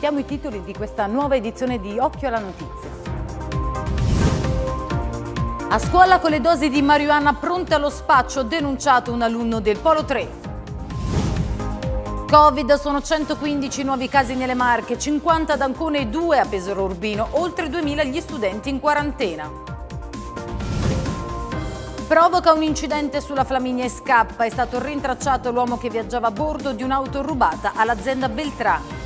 sentiamo i titoli di questa nuova edizione di Occhio alla Notizia. A scuola con le dosi di marijuana pronte allo spaccio, denunciato un alunno del Polo 3. Covid, sono 115 nuovi casi nelle Marche, 50 ad Ancona e 2 a Pesaro Urbino, oltre 2000 gli studenti in quarantena. Provoca un incidente sulla Flaminia e scappa, è stato rintracciato l'uomo che viaggiava a bordo di un'auto rubata all'azienda Beltrani.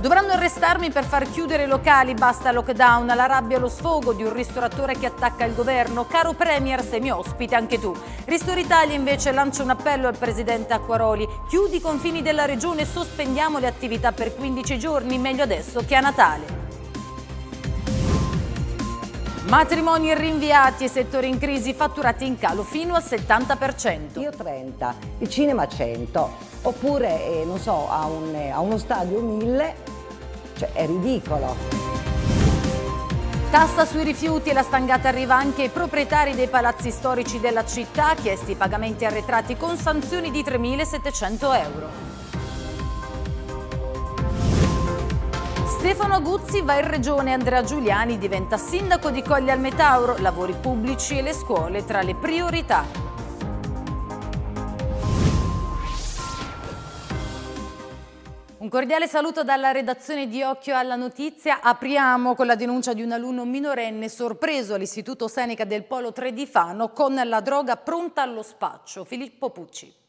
Dovranno arrestarmi per far chiudere i locali, basta lockdown, la rabbia e lo sfogo di un ristoratore che attacca il governo. Caro Premier, sei mio ospite anche tu. Ristori Italia invece lancia un appello al Presidente Acquaroli. Chiudi i confini della Regione e sospendiamo le attività per 15 giorni, meglio adesso che a Natale. Matrimoni rinviati e settori in crisi, fatturati in calo fino al 70%. Io 30, il cinema 100, oppure, eh, non so, a, un, eh, a uno stadio 1000, cioè è ridicolo. Tassa sui rifiuti e la stangata arriva anche ai proprietari dei palazzi storici della città, chiesti pagamenti arretrati con sanzioni di 3.700 euro. Stefano Guzzi va in regione, Andrea Giuliani diventa sindaco di Cogli al Metauro, lavori pubblici e le scuole tra le priorità. Un cordiale saluto dalla redazione di Occhio alla Notizia. Apriamo con la denuncia di un alunno minorenne sorpreso all'Istituto Seneca del Polo 3 di Fano con la droga pronta allo spaccio. Filippo Pucci.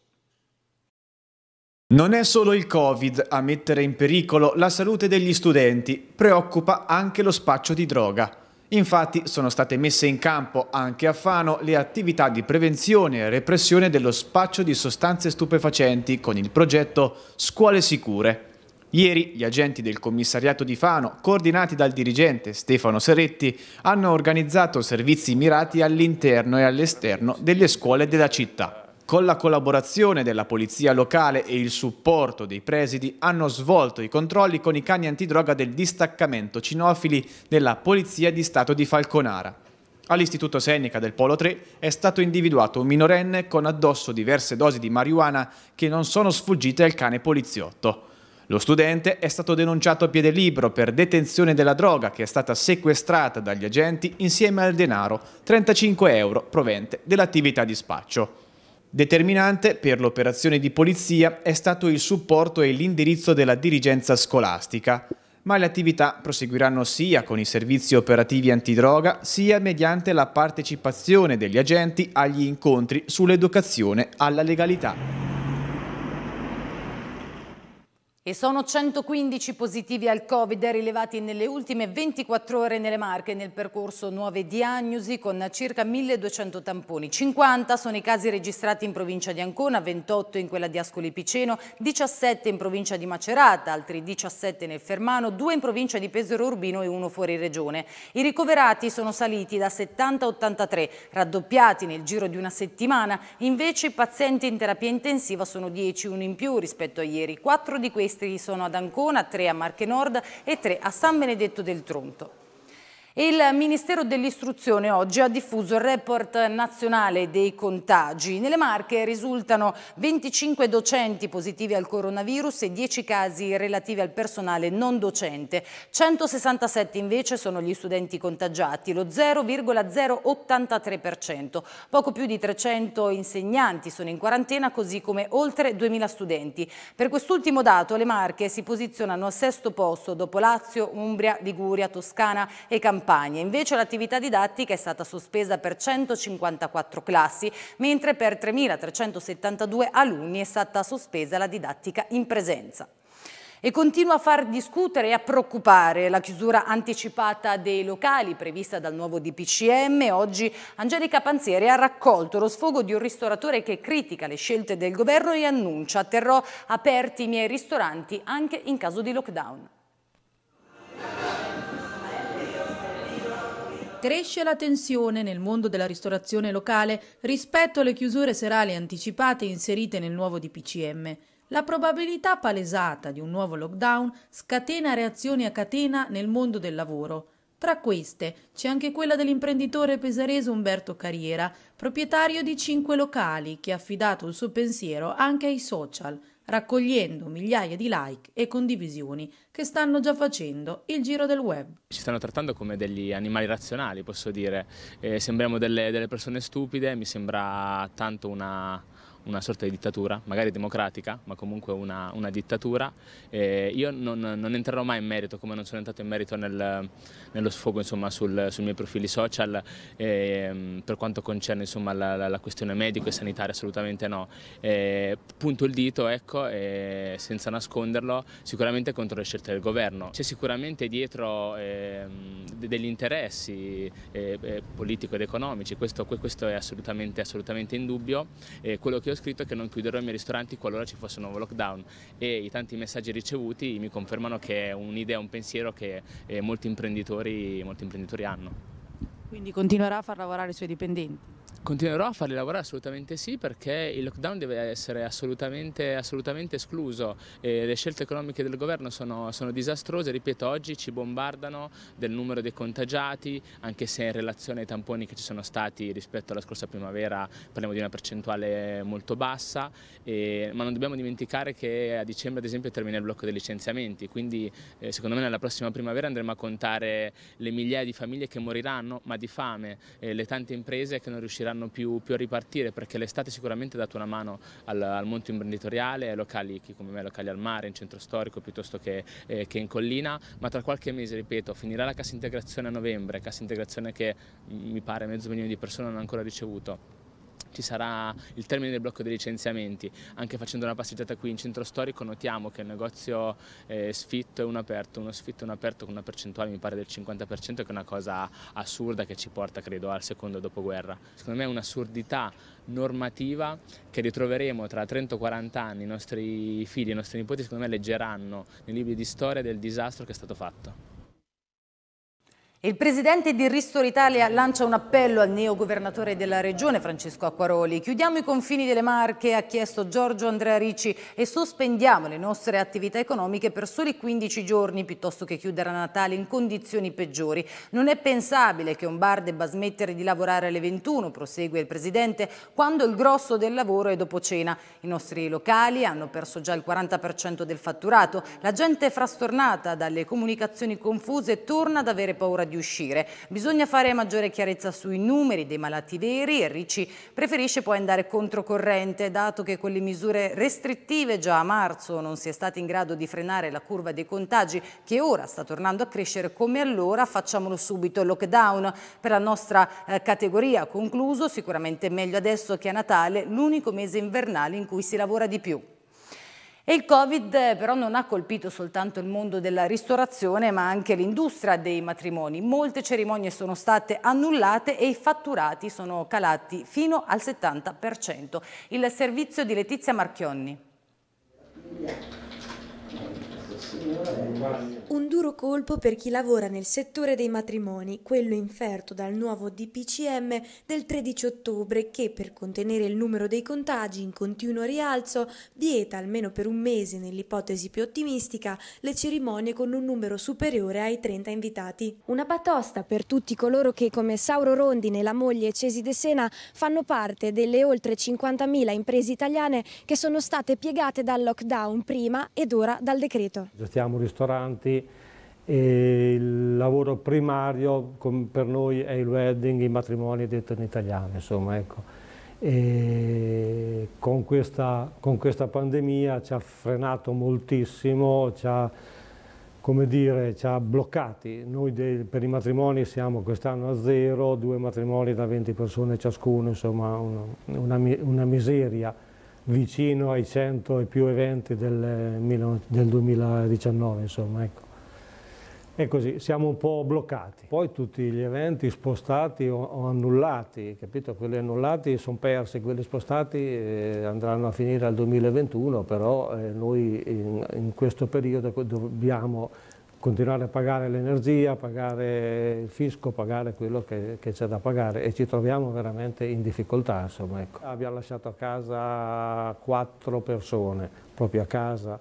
Non è solo il Covid a mettere in pericolo la salute degli studenti, preoccupa anche lo spaccio di droga. Infatti sono state messe in campo anche a Fano le attività di prevenzione e repressione dello spaccio di sostanze stupefacenti con il progetto Scuole Sicure. Ieri gli agenti del commissariato di Fano, coordinati dal dirigente Stefano Seretti, hanno organizzato servizi mirati all'interno e all'esterno delle scuole della città. Con la collaborazione della polizia locale e il supporto dei presidi hanno svolto i controlli con i cani antidroga del distaccamento cinofili della Polizia di Stato di Falconara. All'Istituto Senica del Polo 3 è stato individuato un minorenne con addosso diverse dosi di marijuana che non sono sfuggite al cane poliziotto. Lo studente è stato denunciato a piede libero per detenzione della droga che è stata sequestrata dagli agenti insieme al denaro, 35 euro provente dell'attività di spaccio. Determinante per l'operazione di polizia è stato il supporto e l'indirizzo della dirigenza scolastica, ma le attività proseguiranno sia con i servizi operativi antidroga, sia mediante la partecipazione degli agenti agli incontri sull'educazione alla legalità. E sono 115 positivi al Covid rilevati nelle ultime 24 ore nelle Marche nel percorso nuove diagnosi con circa 1200 tamponi. 50 sono i casi registrati in provincia di Ancona, 28 in quella di Ascoli Piceno, 17 in provincia di Macerata, altri 17 nel Fermano, 2 in provincia di Pesaro Urbino e 1 fuori regione. I ricoverati sono saliti da 70 a 83, raddoppiati nel giro di una settimana, invece i pazienti in terapia intensiva sono 10, uno in più rispetto a ieri. 4 di questi sequestri sono ad Ancona, tre a Marche Nord e tre a San Benedetto del Tronto. Il Ministero dell'Istruzione oggi ha diffuso il report nazionale dei contagi. Nelle Marche risultano 25 docenti positivi al coronavirus e 10 casi relativi al personale non docente. 167 invece sono gli studenti contagiati, lo 0,083%. Poco più di 300 insegnanti sono in quarantena, così come oltre 2000 studenti. Per quest'ultimo dato le Marche si posizionano al sesto posto dopo Lazio, Umbria, Liguria, Toscana e Campania campagne. Invece l'attività didattica è stata sospesa per 154 classi, mentre per 3.372 alunni è stata sospesa la didattica in presenza. E continua a far discutere e a preoccupare la chiusura anticipata dei locali prevista dal nuovo DPCM. Oggi Angelica Panzieri ha raccolto lo sfogo di un ristoratore che critica le scelte del governo e annuncia terrò aperti i miei ristoranti anche in caso di lockdown. Cresce la tensione nel mondo della ristorazione locale rispetto alle chiusure serali anticipate inserite nel nuovo DPCM. La probabilità palesata di un nuovo lockdown scatena reazioni a catena nel mondo del lavoro. Tra queste c'è anche quella dell'imprenditore pesarese Umberto Carriera, proprietario di cinque locali, che ha affidato il suo pensiero anche ai social raccogliendo migliaia di like e condivisioni che stanno già facendo il giro del web. Ci stanno trattando come degli animali razionali, posso dire. Eh, sembriamo delle, delle persone stupide, mi sembra tanto una una sorta di dittatura, magari democratica, ma comunque una, una dittatura. Eh, io non, non, entrerò mai in merito, come non sono entrato in merito nel, nello sfogo insomma, sul, sui miei profili social, eh, per quanto concerne insomma, la, la, la, questione medico e sanitaria assolutamente no. Eh, punto il dito, ecco, senza nasconderlo, sicuramente contro le scelte del governo. C'è sicuramente dietro ehm, degli interessi eh, eh, politico ed economici, questo, questo è assolutamente, assolutamente indubbio. quello che che ho scritto che non chiuderò i miei ristoranti qualora ci fosse un nuovo lockdown e i tanti messaggi ricevuti mi confermano che è un'idea, un pensiero che eh, molti imprenditori, molti imprenditori hanno. Quindi continuerà a far lavorare i suoi dipendenti? Continuerò a farli lavorare assolutamente sì perché il lockdown deve essere assolutamente, assolutamente escluso e le scelte economiche del governo sono, sono, disastrose, ripeto oggi ci bombardano del numero dei contagiati anche se in relazione ai tamponi che ci sono stati rispetto alla scorsa primavera parliamo di una percentuale molto bassa e, ma non dobbiamo dimenticare che a dicembre ad esempio termina il blocco dei licenziamenti quindi eh, secondo me nella prossima primavera andremo a contare le migliaia di famiglie che moriranno ma di fame, eh, le tante imprese che non riusciranno saranno più, più, a ripartire perché l'estate sicuramente ha dato una mano al, al, mondo imprenditoriale, ai locali come me, locali al mare, in centro storico piuttosto che, eh, che in collina, ma tra qualche mese, ripeto, finirà la cassa integrazione a novembre, cassa integrazione che mm, mi pare mezzo milione di persone hanno ancora ricevuto ci sarà il termine del blocco dei licenziamenti. Anche facendo una passeggiata qui in centro storico notiamo che il negozio eh, sfitto e un aperto, uno sfitto e un aperto con una percentuale mi pare del 50% che è una cosa assurda che ci porta credo al secondo dopoguerra. Secondo me è un'assurdità normativa che ritroveremo tra 30 o 40 anni, i nostri figli, i nostri nipoti secondo me leggeranno nei libri di storia del disastro che è stato fatto. Il presidente di Ristor Italia lancia un appello al neo governatore della regione Francesco Acquaroli. Chiudiamo i confini delle Marche, ha chiesto Giorgio Andrea Ricci, e sospendiamo le nostre attività economiche per soli 15 giorni piuttosto che chiudere a Natale in condizioni peggiori. Non è pensabile che un bar debba smettere di lavorare alle 21, prosegue il presidente, quando il grosso del lavoro è dopo cena. I nostri locali hanno perso già il 40% del fatturato, la gente frastornata dalle comunicazioni confuse torna ad avere paura di uscire. Bisogna fare maggiore chiarezza sui numeri dei malati veri e Ricci preferisce poi andare controcorrente, dato che con le misure restrittive già a marzo non si è stati in grado di frenare la curva dei contagi che ora sta tornando a crescere come allora, facciamolo subito, lockdown per la nostra eh, categoria. Concluso, sicuramente meglio adesso che a Natale, l'unico mese invernale in cui si lavora di più. E il Covid eh, però non ha colpito soltanto il mondo della ristorazione ma anche l'industria dei matrimoni. Molte cerimonie sono state annullate e i fatturati sono calati fino al 70%. Il servizio di Letizia Marchionni. Un duro colpo per chi lavora nel settore dei matrimoni, quello inferto dal nuovo DPCM del 13 ottobre che per contenere il numero dei contagi in continuo rialzo vieta almeno per un mese nell'ipotesi più ottimistica le cerimonie con un numero superiore ai 30 invitati. Una batosta per tutti coloro che come Sauro Rondine, e la moglie Cesi De Sena fanno parte delle oltre 50.000 imprese italiane che sono state piegate dal lockdown prima ed ora dal decreto. Stiamo gestiamo ristoranti e il lavoro primario per noi è il wedding, i matrimoni detto in italiano, insomma, ecco. E con, questa, con questa pandemia ci ha frenato moltissimo, ci ha, come dire, ci ha bloccati. Noi dei, per i matrimoni siamo quest'anno a zero, due matrimoni da 20 persone ciascuno, insomma una, una, una miseria vicino ai 100 e più eventi del, del 2019, insomma, ecco. E così, siamo un po' bloccati. Poi tutti gli eventi spostati o, o annullati, capito? Quelli annullati sono persi, quelli spostati eh, andranno a finire al 2021, però eh, noi in, in questo periodo dobbiamo continuare a pagare l'energia, pagare il fisco, pagare quello che, c'è da pagare e ci troviamo veramente in difficoltà. Insomma, ecco. Abbiamo lasciato a casa quattro persone, proprio a casa,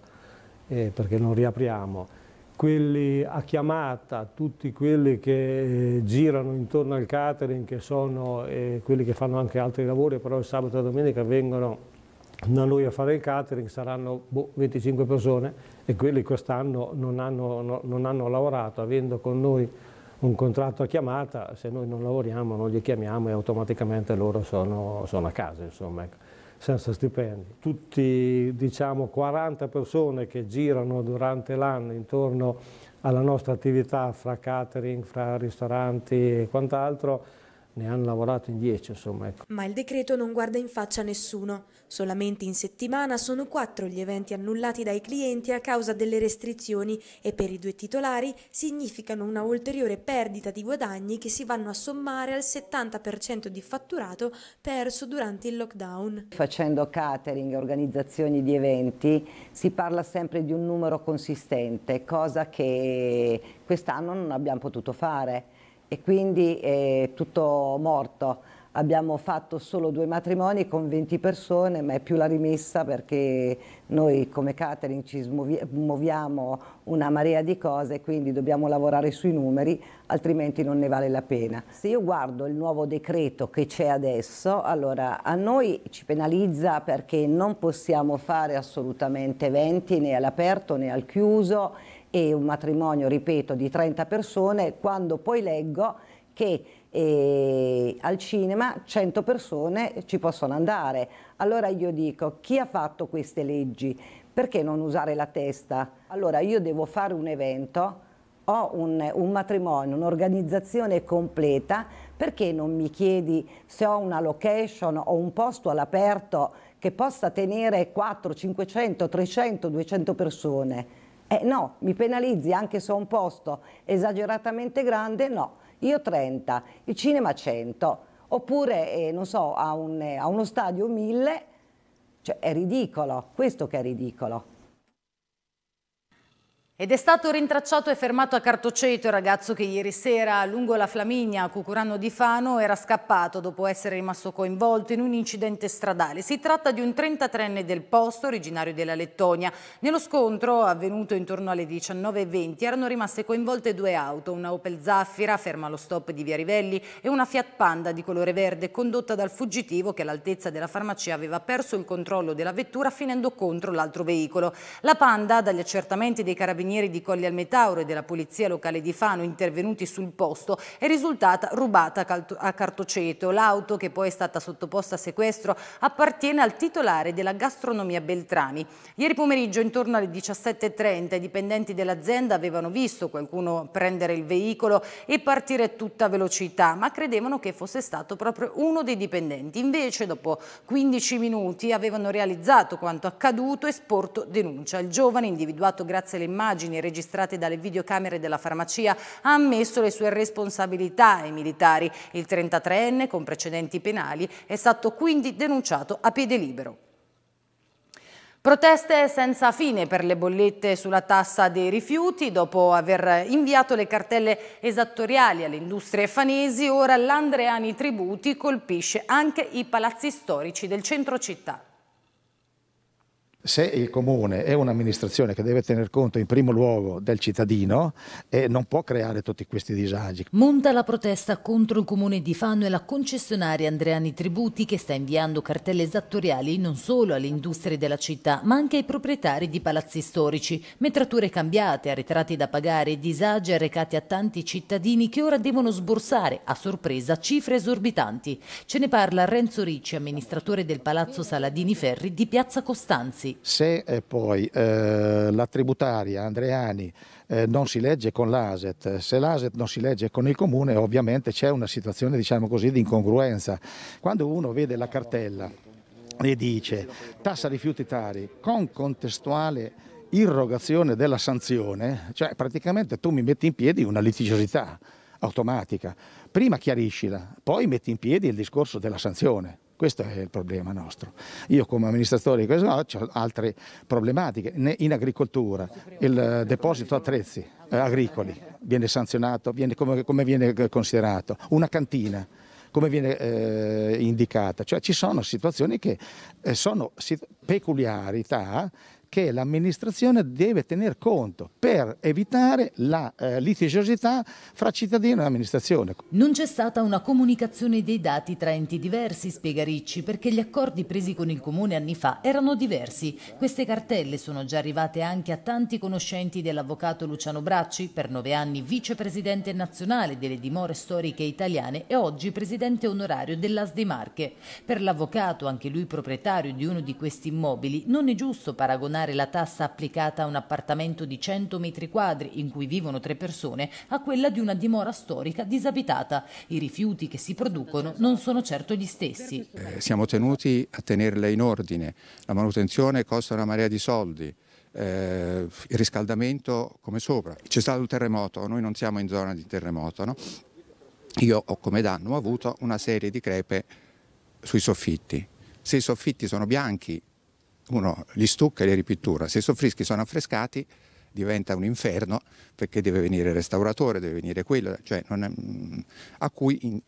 eh, perché non riapriamo. Quelli a chiamata, tutti quelli che eh, girano intorno al catering, che sono eh, quelli che fanno anche altri lavori, però il sabato e la domenica vengono da noi a fare il catering, saranno boh, 25 persone e quelli quest'anno non, no, non hanno lavorato, avendo con noi un contratto a chiamata, se noi non lavoriamo non li chiamiamo e automaticamente loro sono, sono a casa, insomma, ecco, senza stipendi. Tutti, diciamo, 40 persone che girano durante l'anno intorno alla nostra attività fra catering, fra ristoranti e quant'altro, ne hanno lavorato in 10 insomma. Ecco. Ma il decreto non guarda in faccia nessuno, solamente in settimana sono quattro gli eventi annullati dai clienti a causa delle restrizioni e per i due titolari significano una ulteriore perdita di guadagni che si vanno a sommare al 70% di fatturato perso durante il lockdown. Facendo catering e organizzazioni di eventi si parla sempre di un numero consistente, cosa che quest'anno non abbiamo potuto fare e quindi è tutto morto. Abbiamo fatto solo due matrimoni con 20 persone, ma è più la rimessa perché noi come catering ci muoviamo una marea di cose, e quindi dobbiamo lavorare sui numeri, altrimenti non ne vale la pena. Se io guardo il nuovo decreto che c'è adesso, allora a noi ci penalizza perché non possiamo fare assolutamente eventi né all'aperto né al chiuso e un matrimonio, ripeto, di 30 persone, quando poi leggo che e eh, al cinema 100 persone ci possono andare. Allora io dico, chi ha fatto queste leggi? Perché non usare la testa? Allora io devo fare un evento, ho un, un matrimonio, un'organizzazione completa, perché non mi chiedi se ho una location o un posto all'aperto che possa tenere 4, 500, 300, 200 persone? Eh no, mi penalizzi anche se ho un posto esageratamente grande, no, io 30, il cinema 100, oppure, eh, non so, a, un, eh, a uno stadio 1000, cioè è ridicolo, questo che è ridicolo. Ed è stato rintracciato e fermato a Cartoceto il ragazzo che ieri sera lungo la Flaminia a Cucurano di Fano era scappato dopo essere rimasto coinvolto in un incidente stradale. Si tratta di un 33enne del posto, originario della Lettonia. Nello scontro, avvenuto intorno alle 19.20, erano rimaste coinvolte due auto, una Opel Zaffira ferma allo stop di Via Rivelli e una Fiat Panda di colore verde condotta dal fuggitivo che all'altezza della farmacia aveva perso il controllo della vettura finendo contro l'altro veicolo. La Panda, dagli accertamenti dei carabinieri, carabinieri di Colli al Metauro e della polizia locale di Fano intervenuti sul posto è risultata rubata a Cartoceto. L'auto che poi è stata sottoposta a sequestro appartiene al titolare della gastronomia Beltrami. Ieri pomeriggio intorno alle 17.30 i dipendenti dell'azienda avevano visto qualcuno prendere il veicolo e partire a tutta velocità ma credevano che fosse stato proprio uno dei dipendenti. Invece dopo 15 minuti avevano realizzato quanto accaduto e sporto denuncia. Il giovane individuato grazie alle immagini immagini registrate dalle videocamere della farmacia ha ammesso le sue responsabilità ai militari. Il 33enne, con precedenti penali, è stato quindi denunciato a piede libero. Proteste senza fine per le bollette sulla tassa dei rifiuti. Dopo aver inviato le cartelle esattoriali alle industrie fanesi, ora l'Andreani Tributi colpisce anche i palazzi storici del centro città se il comune è un'amministrazione che deve tener conto in primo luogo del cittadino eh, non può creare tutti questi disagi. Monta la protesta contro il comune di Fano e la concessionaria Andreani Tributi che sta inviando cartelle esattoriali non solo alle industrie della città ma anche ai proprietari di palazzi storici, metrature cambiate, arretrati da pagare disagi arrecati a tanti cittadini che ora devono sborsare a sorpresa cifre esorbitanti. Ce ne parla Renzo Ricci, amministratore del Palazzo Saladini Ferri di Piazza Costanzi. Sì. Se eh, poi eh, la tributaria Andreani eh, non si legge con l'ASET, se l'ASET non si legge con il comune ovviamente c'è una situazione diciamo così, di incongruenza. Quando uno vede la cartella e dice tassa rifiuti tari con contestuale irrogazione della sanzione, cioè praticamente tu mi metti in piedi una litigiosità automatica. Prima chiariscila, poi metti in piedi il discorso della sanzione. Questo è il problema nostro. Io come amministratore no, ho altre problematiche. In agricoltura il deposito attrezzi eh, agricoli viene sanzionato, viene, come, come viene eh, considerato? Una cantina come viene eh, indicata. Cioè ci sono situazioni che eh, sono peculiarità che l'amministrazione deve tener conto per evitare la eh, litigiosità fra cittadino e amministrazione. Non c'è stata una comunicazione dei dati tra enti diversi, spiega Ricci, perché gli accordi presi con il comune anni fa erano diversi. Queste cartelle sono già arrivate anche a tanti conoscenti dell'avvocato Luciano Bracci, per nove anni vicepresidente nazionale delle dimore storiche italiane e oggi presidente onorario dell'As di Marche. Per l'avvocato, anche lui proprietario di uno di questi immobili, non è giusto paragonare paragonare la tassa applicata a un appartamento di 100 metri quadri in cui vivono tre persone a quella di una dimora storica disabitata. I rifiuti che si producono non sono certo gli stessi. Eh, siamo tenuti a tenerle in ordine. La manutenzione costa una marea di soldi. Eh, il riscaldamento come sopra. C'è stato un terremoto, noi non siamo in zona di terremoto. No? Io ho come danno ho avuto una serie di crepe sui soffitti. Se i soffitti sono bianchi uno li stucca e li ripittura. Se i soffrischi sono affrescati diventa un inferno perché deve venire il restauratore, deve venire quello, cioè è, mm, a cui in,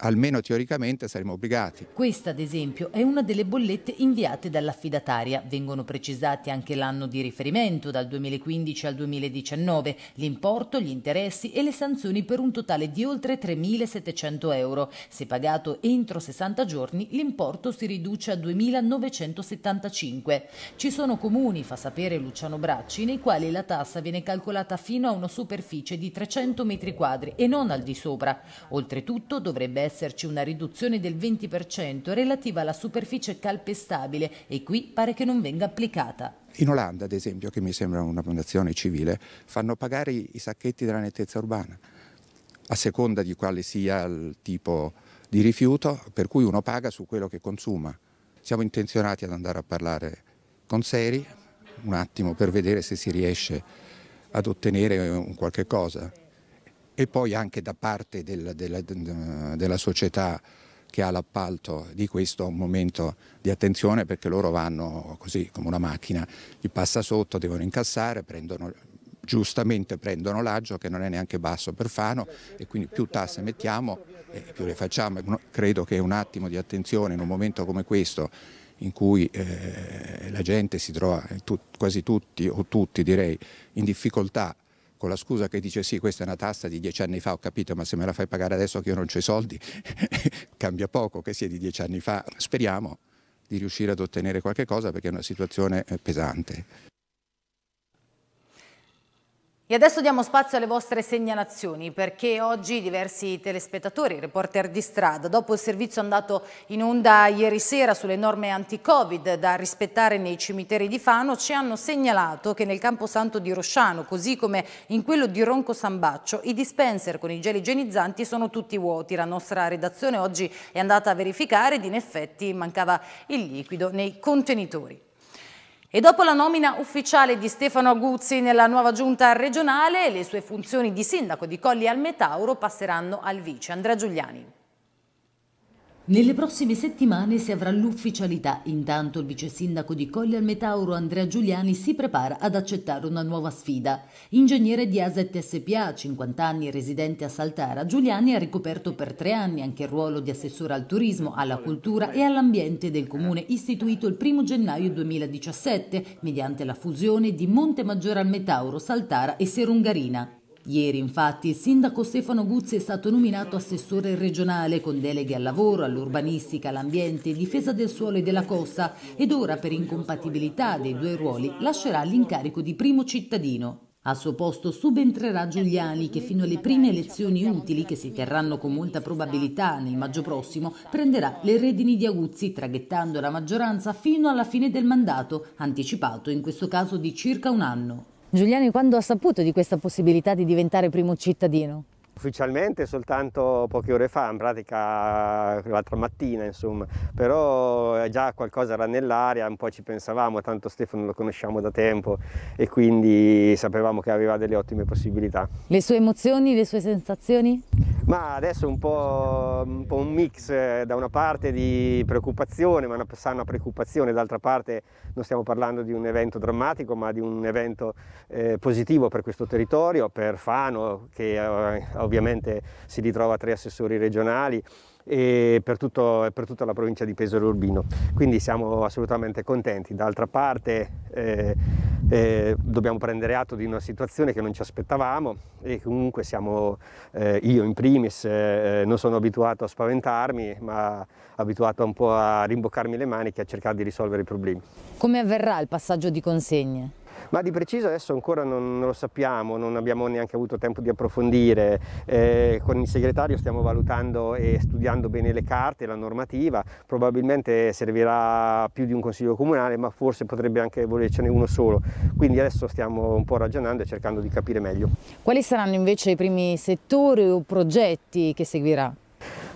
almeno teoricamente saremo obbligati. Questa, ad esempio, è una delle bollette inviate dall'affidataria. Vengono precisati anche l'anno di riferimento, dal 2015 al 2019, l'importo, gli interessi e le sanzioni per un totale di oltre 3.700 euro. Se pagato entro 60 giorni, l'importo si riduce a 2.975. Ci sono comuni, fa sapere Luciano Bracci, nei quali la tassa viene calcolata fino a una superficie di 300 metri quadri e non al di sopra. Oltretutto dovrebbe essere esserci una riduzione del 20% relativa alla superficie calpestabile e qui pare che non venga applicata. In Olanda, ad esempio, che mi sembra una fondazione civile, fanno pagare i sacchetti della nettezza urbana, a seconda di quale sia il tipo di rifiuto, per cui uno paga su quello che consuma. Siamo intenzionati ad andare a parlare con Seri un attimo per vedere se si riesce ad ottenere un qualche cosa e poi anche da parte del, della, della società che ha l'appalto di questo un momento di attenzione perché loro vanno così come una macchina, gli passa sotto, devono incassare, prendono, giustamente prendono l'aggio che non è neanche basso per Fano e quindi più tasse mettiamo e più le facciamo. Credo che un attimo di attenzione in un momento come questo in cui eh, la gente si trova, eh, tu, quasi tutti o tutti direi, in difficoltà con la scusa che dice sì questa è una tassa di dieci anni fa ho capito ma se me la fai pagare adesso che io non ho i soldi cambia poco che sia di dieci anni fa speriamo di riuscire ad ottenere qualche cosa perché è una situazione eh, pesante. E adesso diamo spazio alle vostre segnalazioni perché oggi diversi telespettatori, reporter di strada, dopo il servizio andato in onda ieri sera sulle norme anti-covid da rispettare nei cimiteri di Fano, ci hanno segnalato che nel camposanto di Rosciano, così come in quello di Ronco Sambaccio, i dispenser con i gel igienizzanti sono tutti vuoti. La nostra redazione oggi è andata a verificare ed in effetti mancava il liquido nei contenitori. E dopo la nomina ufficiale di Stefano Aguzzi nella nuova giunta regionale, le sue funzioni di sindaco di Colli al Metauro passeranno al vice Andrea Giuliani. Nelle prossime settimane si avrà l'ufficialità. Intanto il vice sindaco di Colli al Metauro Andrea Giuliani si prepara ad accettare una nuova sfida. Ingegnere di Aset SPA, 50 anni residente a Saltara, Giuliani ha ricoperto per tre anni anche il ruolo di assessore al turismo, alla cultura e all'ambiente del comune istituito il 1 gennaio 2017 mediante la fusione di Monte Maggiore al Metauro, Saltara e Serungarina. Ieri infatti il sindaco Stefano Guzzi è stato nominato assessore regionale con deleghe al lavoro, all'urbanistica, all'ambiente, difesa del suolo e della costa ed ora per incompatibilità dei due ruoli lascerà l'incarico di primo cittadino. Al suo posto subentrerà Giuliani che fino alle prime elezioni utili che si terranno con molta probabilità nel maggio prossimo prenderà le redini di Aguzzi traghettando la maggioranza fino alla fine del mandato, anticipato in questo caso di circa un anno. Giuliani quando ha saputo di questa possibilità di diventare primo cittadino? ufficialmente soltanto poche ore fa, in pratica l'altra mattina insomma, però eh, già qualcosa era nell'aria, un po' ci pensavamo, tanto Stefano lo conosciamo da tempo e quindi sapevamo che aveva delle ottime possibilità. Le sue emozioni, le sue sensazioni? Ma adesso un po', un po', un mix eh, da una parte di preoccupazione, ma una sana preoccupazione, d'altra parte non stiamo parlando di un evento drammatico, ma di un evento eh, positivo per questo territorio, per Fano che eh, ha ovviamente si ritrova tre assessori regionali e per, tutto, per tutta la provincia di Pesaro Urbino. Quindi siamo assolutamente contenti. D'altra parte eh, eh, dobbiamo prendere atto di una situazione che non ci aspettavamo e comunque siamo, eh, io in primis eh, eh, non sono abituato a spaventarmi ma abituato un po' a rimboccarmi le maniche e a cercare di risolvere i problemi. Come avverrà il passaggio di consegne? ma di preciso adesso ancora non lo sappiamo, non abbiamo neanche avuto tempo di approfondire, eh, con il segretario stiamo valutando e studiando bene le carte, la normativa, probabilmente servirà più di un consiglio comunale, ma forse potrebbe anche volercene uno solo, quindi adesso stiamo un po' ragionando e cercando di capire meglio. Quali saranno invece i primi settori o progetti che seguirà?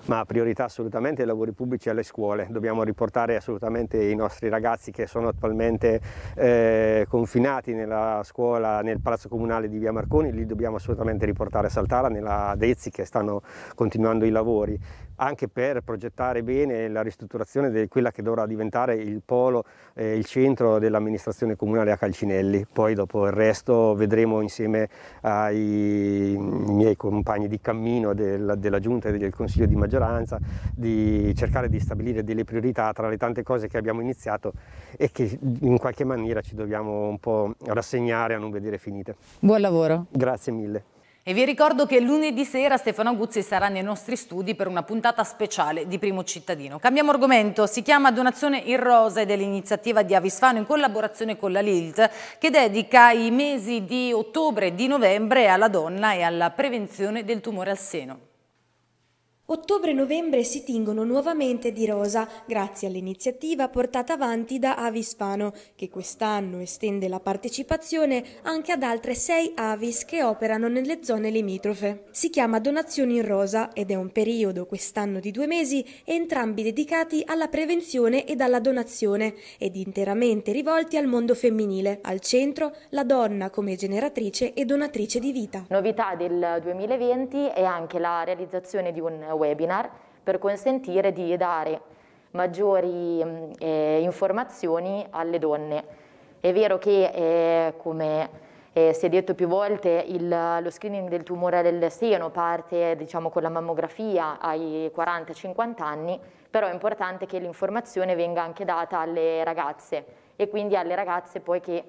ma priorità assolutamente ai lavori pubblici e alle scuole. Dobbiamo riportare assolutamente i nostri ragazzi che sono attualmente eh, confinati nella scuola, nel palazzo comunale di Via Marconi, li dobbiamo assolutamente riportare a Saltara, nella Dezzi che stanno continuando i lavori anche per progettare bene la ristrutturazione di quella che dovrà diventare il polo, eh, il centro dell'amministrazione comunale a Calcinelli. Poi dopo il resto vedremo insieme ai miei compagni di cammino del, della Giunta e del Consiglio di maggioranza di cercare di stabilire delle priorità tra le tante cose che abbiamo iniziato e che in qualche maniera ci dobbiamo un po' rassegnare a non vedere finite. Buon lavoro. Grazie mille. E vi ricordo che lunedì sera Stefano Guzzi sarà nei nostri studi per una puntata speciale di Primo Cittadino. Cambiamo argomento, si chiama Donazione in Rosa ed è l'iniziativa di Avisfano in collaborazione con la Lilt che dedica i mesi di ottobre e di novembre alla donna e alla prevenzione del tumore al seno. Ottobre-novembre si tingono nuovamente di rosa grazie all'iniziativa portata avanti da Avis Fano, che quest'anno estende la partecipazione anche ad altre sei Avis che operano nelle zone limitrofe. Si chiama Donazioni in Rosa ed è un periodo quest'anno di due mesi entrambi dedicati alla prevenzione ed alla donazione ed interamente rivolti al mondo femminile. Al centro la donna come generatrice e donatrice di vita. Novità del 2020 è anche la realizzazione di un webinar per consentire di dare maggiori eh, informazioni alle donne. È vero che, eh, come eh, si è detto più volte, il, lo screening del tumore del seno parte diciamo, con la mammografia ai 40-50 anni, però è importante che l'informazione venga anche data alle ragazze e quindi alle ragazze poi che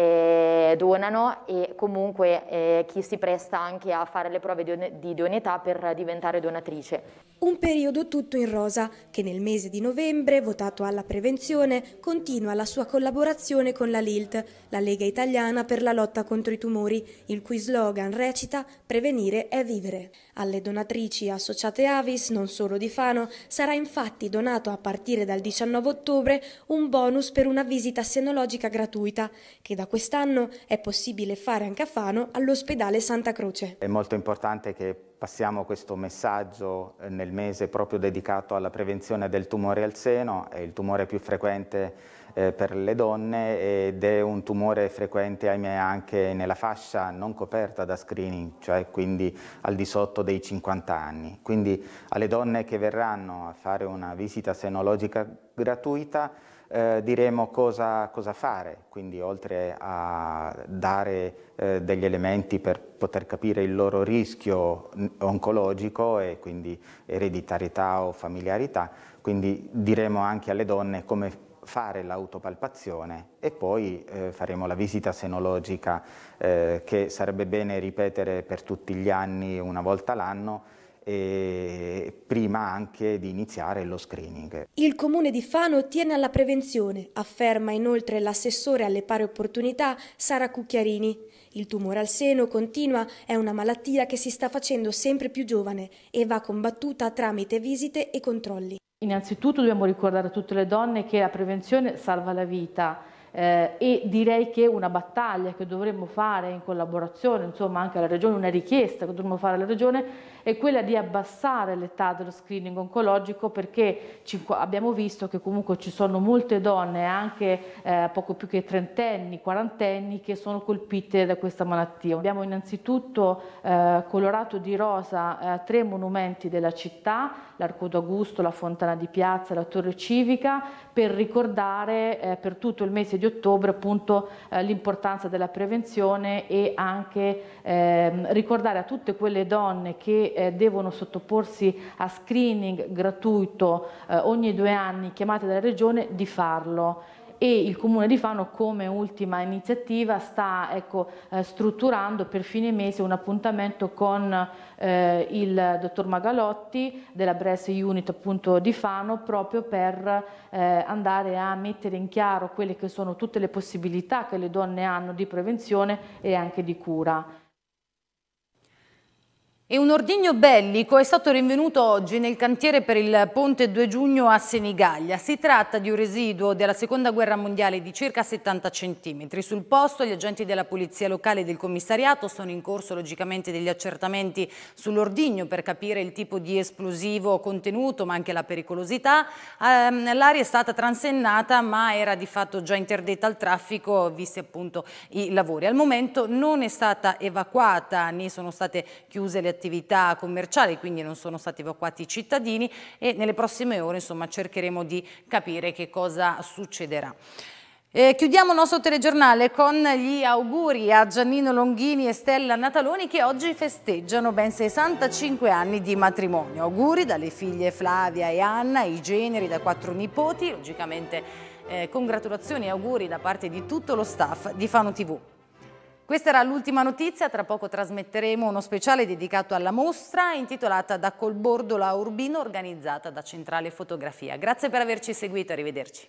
eh, donano e comunque eh, chi si presta anche a fare le prove di, di idoneità per diventare donatrice. Un periodo tutto in rosa, che nel mese di novembre, votato alla prevenzione, continua la sua collaborazione con la LILT, la Lega Italiana per la lotta contro i tumori, il cui slogan recita Prevenire è vivere. Alle donatrici associate Avis, non solo di Fano, sarà infatti donato a partire dal 19 ottobre un bonus per una visita senologica gratuita, che da quest'anno è possibile fare anche a Fano all'ospedale Santa Croce. È molto importante che passiamo questo messaggio eh, nel mese proprio dedicato alla prevenzione del tumore al seno, è il tumore più frequente eh, per le donne ed è un tumore frequente ahimè anche nella fascia non coperta da screening, cioè quindi al di sotto dei 50 anni. Quindi alle donne che verranno a fare una visita senologica gratuita eh, diremo cosa, cosa, fare, quindi oltre a dare eh, degli elementi per poter capire il loro rischio oncologico e quindi ereditarietà o familiarità, quindi diremo anche alle donne come fare l'autopalpazione e poi eh, faremo la visita senologica eh, che sarebbe bene ripetere per tutti gli anni una volta l'anno e prima anche di iniziare lo screening. Il comune di Fano tiene alla prevenzione, afferma inoltre l'assessore alle pari opportunità Sara Cucchiarini. Il tumore al seno continua è una malattia che si sta facendo sempre più giovane e va combattuta tramite visite e controlli. Innanzitutto dobbiamo ricordare a tutte le donne che la prevenzione salva la vita eh, e direi che una battaglia che dovremmo fare in collaborazione, insomma anche alla Regione, una richiesta che dovremmo fare alla Regione è quella di abbassare l'età dello screening oncologico perché ci, abbiamo visto che comunque ci sono molte donne, anche eh, poco più che trentenni, quarantenni, che sono colpite da questa malattia. Abbiamo innanzitutto eh, colorato di rosa eh, tre monumenti della città, l'Arco d'Augusto, la Fontana di Piazza, la Torre Civica, per ricordare eh, per tutto il mese di ottobre appunto eh, l'importanza della prevenzione e anche eh, ricordare a tutte quelle donne che eh, devono sottoporsi a screening gratuito eh, ogni due anni chiamate dalla regione di farlo e il Comune di Fano come ultima iniziativa sta ecco, eh, strutturando per fine mese un appuntamento con eh, il dottor Magalotti della Breast Unit appunto, di Fano proprio per eh, andare a mettere in chiaro quelle che sono tutte le possibilità che le donne hanno di prevenzione e anche di cura. E un ordigno bellico è stato rinvenuto oggi nel cantiere per il ponte 2 giugno a Senigallia. Si tratta di un residuo della seconda guerra mondiale di circa 70 centimetri. Sul posto gli agenti della polizia locale e del commissariato sono in corso logicamente degli accertamenti sull'ordigno per capire il tipo di esplosivo contenuto ma anche la pericolosità. Ehm, l'aria è stata transennata ma era di fatto già interdetta al traffico visti appunto i lavori. Al momento non è stata evacuata né sono state chiuse le attività attività commerciali, quindi non sono stati evacuati i cittadini e nelle prossime ore insomma, cercheremo di capire che cosa succederà. Eh, chiudiamo il nostro telegiornale con gli auguri a Giannino Longhini e Stella Nataloni che oggi festeggiano ben 65 anni di matrimonio. Auguri dalle figlie Flavia e Anna, i generi da quattro nipoti, logicamente eh, congratulazioni e auguri da parte di tutto lo staff di Fano TV. Questa era l'ultima notizia, tra poco trasmetteremo uno speciale dedicato alla mostra intitolata Da Colbordola a Urbino organizzata da Centrale Fotografia. Grazie per averci seguito, arrivederci.